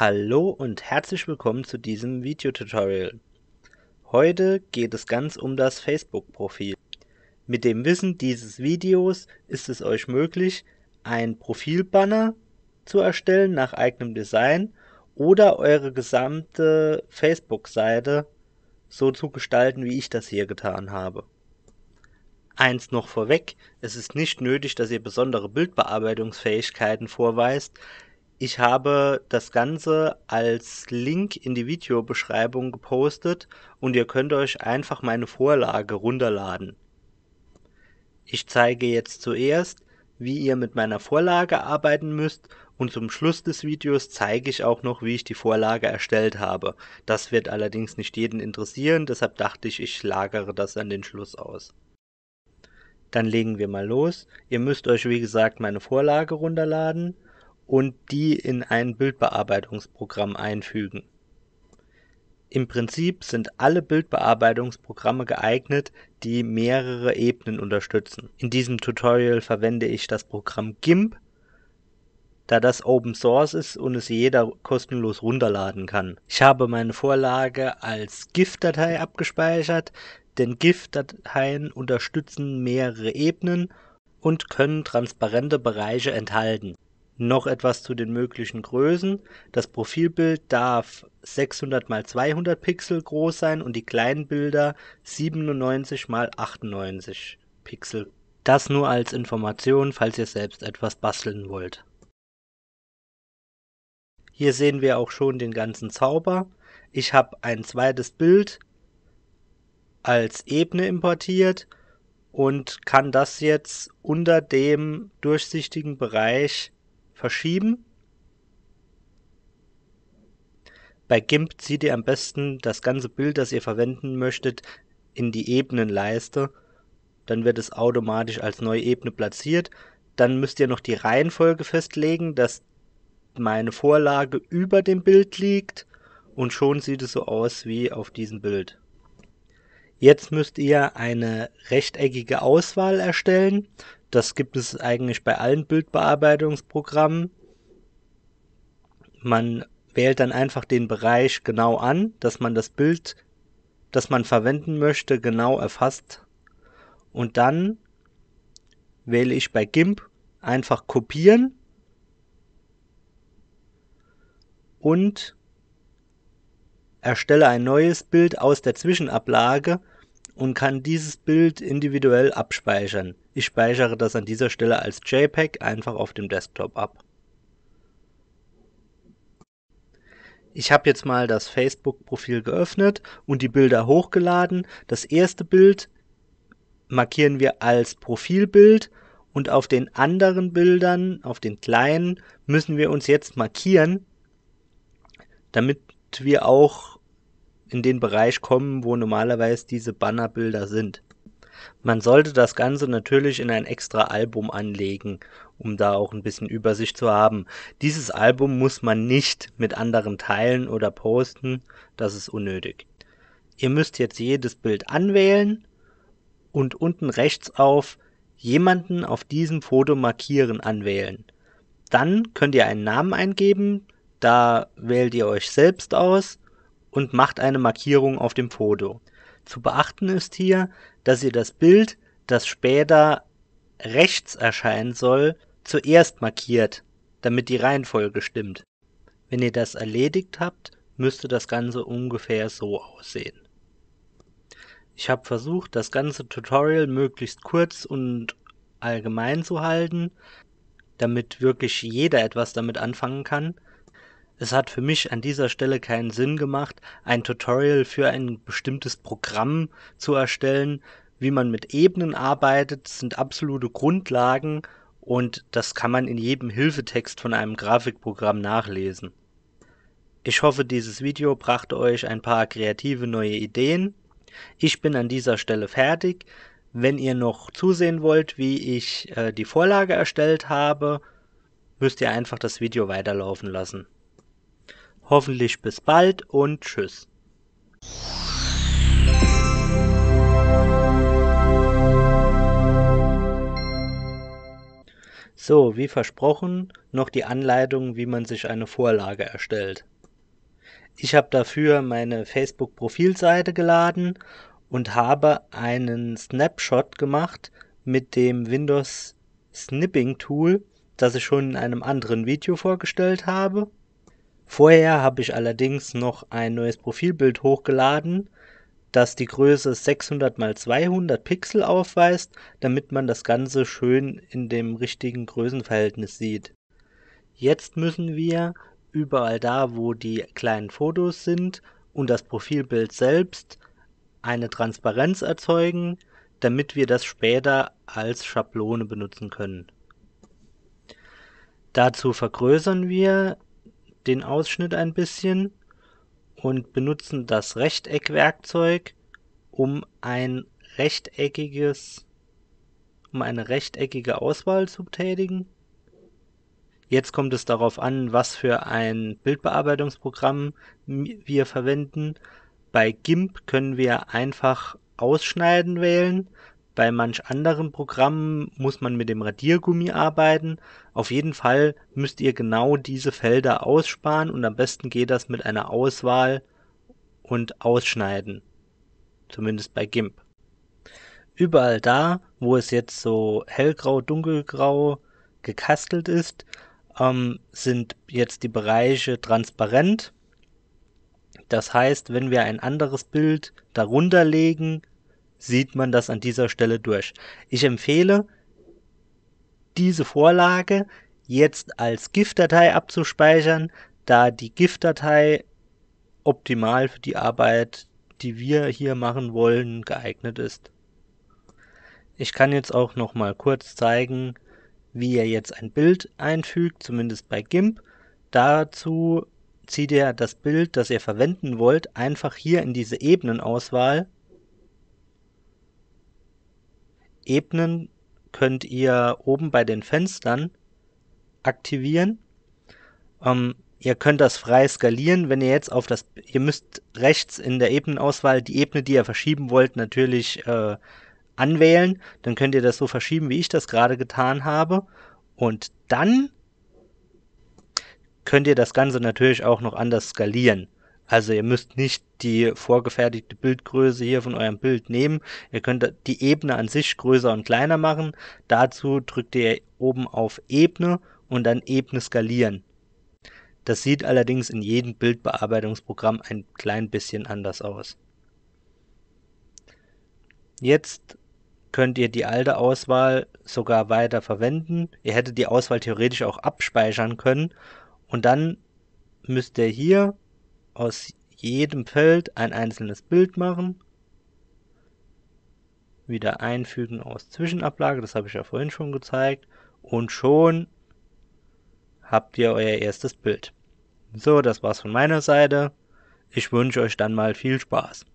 Hallo und herzlich willkommen zu diesem Videotutorial. Heute geht es ganz um das Facebook-Profil. Mit dem Wissen dieses Videos ist es euch möglich, ein Profilbanner zu erstellen nach eigenem Design oder eure gesamte Facebook-Seite so zu gestalten, wie ich das hier getan habe. Eins noch vorweg, es ist nicht nötig, dass ihr besondere Bildbearbeitungsfähigkeiten vorweist, ich habe das Ganze als Link in die Videobeschreibung gepostet und ihr könnt euch einfach meine Vorlage runterladen. Ich zeige jetzt zuerst, wie ihr mit meiner Vorlage arbeiten müsst und zum Schluss des Videos zeige ich auch noch, wie ich die Vorlage erstellt habe. Das wird allerdings nicht jeden interessieren, deshalb dachte ich, ich lagere das an den Schluss aus. Dann legen wir mal los. Ihr müsst euch wie gesagt meine Vorlage runterladen und die in ein Bildbearbeitungsprogramm einfügen. Im Prinzip sind alle Bildbearbeitungsprogramme geeignet, die mehrere Ebenen unterstützen. In diesem Tutorial verwende ich das Programm GIMP, da das Open Source ist und es jeder kostenlos runterladen kann. Ich habe meine Vorlage als GIF-Datei abgespeichert, denn GIF-Dateien unterstützen mehrere Ebenen und können transparente Bereiche enthalten. Noch etwas zu den möglichen Größen. Das Profilbild darf 600 x 200 Pixel groß sein und die kleinen Bilder 97 x 98 Pixel. Das nur als Information, falls ihr selbst etwas basteln wollt. Hier sehen wir auch schon den ganzen Zauber. Ich habe ein zweites Bild als Ebene importiert und kann das jetzt unter dem durchsichtigen Bereich verschieben. Bei GIMP zieht ihr am besten das ganze Bild, das ihr verwenden möchtet, in die Ebenenleiste. Dann wird es automatisch als neue Ebene platziert. Dann müsst ihr noch die Reihenfolge festlegen, dass meine Vorlage über dem Bild liegt und schon sieht es so aus wie auf diesem Bild. Jetzt müsst ihr eine rechteckige Auswahl erstellen das gibt es eigentlich bei allen Bildbearbeitungsprogrammen. Man wählt dann einfach den Bereich genau an, dass man das Bild, das man verwenden möchte, genau erfasst. Und dann wähle ich bei GIMP einfach kopieren und erstelle ein neues Bild aus der Zwischenablage und kann dieses Bild individuell abspeichern. Ich speichere das an dieser Stelle als JPEG einfach auf dem Desktop ab. Ich habe jetzt mal das Facebook-Profil geöffnet und die Bilder hochgeladen. Das erste Bild markieren wir als Profilbild und auf den anderen Bildern, auf den kleinen, müssen wir uns jetzt markieren, damit wir auch in den Bereich kommen, wo normalerweise diese Bannerbilder sind. Man sollte das Ganze natürlich in ein extra Album anlegen, um da auch ein bisschen Übersicht zu haben. Dieses Album muss man nicht mit anderen teilen oder posten, das ist unnötig. Ihr müsst jetzt jedes Bild anwählen und unten rechts auf jemanden auf diesem Foto markieren anwählen. Dann könnt ihr einen Namen eingeben, da wählt ihr euch selbst aus und macht eine Markierung auf dem Foto. Zu beachten ist hier, dass ihr das Bild, das später rechts erscheinen soll, zuerst markiert, damit die Reihenfolge stimmt. Wenn ihr das erledigt habt, müsste das Ganze ungefähr so aussehen. Ich habe versucht, das ganze Tutorial möglichst kurz und allgemein zu halten, damit wirklich jeder etwas damit anfangen kann. Es hat für mich an dieser Stelle keinen Sinn gemacht, ein Tutorial für ein bestimmtes Programm zu erstellen. Wie man mit Ebenen arbeitet, sind absolute Grundlagen und das kann man in jedem Hilfetext von einem Grafikprogramm nachlesen. Ich hoffe, dieses Video brachte euch ein paar kreative neue Ideen. Ich bin an dieser Stelle fertig. Wenn ihr noch zusehen wollt, wie ich äh, die Vorlage erstellt habe, müsst ihr einfach das Video weiterlaufen lassen. Hoffentlich bis bald und tschüss. So, wie versprochen, noch die Anleitung, wie man sich eine Vorlage erstellt. Ich habe dafür meine Facebook-Profilseite geladen und habe einen Snapshot gemacht mit dem Windows Snipping Tool, das ich schon in einem anderen Video vorgestellt habe. Vorher habe ich allerdings noch ein neues Profilbild hochgeladen, das die Größe 600 x 200 Pixel aufweist, damit man das Ganze schön in dem richtigen Größenverhältnis sieht. Jetzt müssen wir überall da, wo die kleinen Fotos sind und das Profilbild selbst, eine Transparenz erzeugen, damit wir das später als Schablone benutzen können. Dazu vergrößern wir den Ausschnitt ein bisschen und benutzen das Rechteckwerkzeug, um ein rechteckiges um eine rechteckige Auswahl zu tätigen. Jetzt kommt es darauf an, was für ein Bildbearbeitungsprogramm wir verwenden. Bei GIMP können wir einfach Ausschneiden wählen. Bei manch anderen Programmen muss man mit dem Radiergummi arbeiten. Auf jeden Fall müsst ihr genau diese Felder aussparen und am besten geht das mit einer Auswahl und Ausschneiden. Zumindest bei GIMP. Überall da, wo es jetzt so hellgrau, dunkelgrau gekastelt ist, ähm, sind jetzt die Bereiche transparent. Das heißt, wenn wir ein anderes Bild darunter legen, sieht man das an dieser Stelle durch. Ich empfehle, diese Vorlage jetzt als GIF-Datei abzuspeichern, da die GIF-Datei optimal für die Arbeit, die wir hier machen wollen, geeignet ist. Ich kann jetzt auch noch mal kurz zeigen, wie ihr jetzt ein Bild einfügt, zumindest bei GIMP. Dazu zieht ihr das Bild, das ihr verwenden wollt, einfach hier in diese Ebenenauswahl Ebenen könnt ihr oben bei den Fenstern aktivieren. Ähm, ihr könnt das frei skalieren, wenn ihr jetzt auf das, ihr müsst rechts in der Ebenenauswahl die Ebene, die ihr verschieben wollt, natürlich äh, anwählen. Dann könnt ihr das so verschieben, wie ich das gerade getan habe. Und dann könnt ihr das Ganze natürlich auch noch anders skalieren. Also ihr müsst nicht die vorgefertigte Bildgröße hier von eurem Bild nehmen. Ihr könnt die Ebene an sich größer und kleiner machen. Dazu drückt ihr oben auf Ebene und dann Ebene skalieren. Das sieht allerdings in jedem Bildbearbeitungsprogramm ein klein bisschen anders aus. Jetzt könnt ihr die alte Auswahl sogar weiter verwenden. Ihr hättet die Auswahl theoretisch auch abspeichern können. Und dann müsst ihr hier aus jedem Feld ein einzelnes Bild machen. Wieder einfügen aus Zwischenablage, das habe ich ja vorhin schon gezeigt. Und schon habt ihr euer erstes Bild. So, das war's von meiner Seite. Ich wünsche euch dann mal viel Spaß.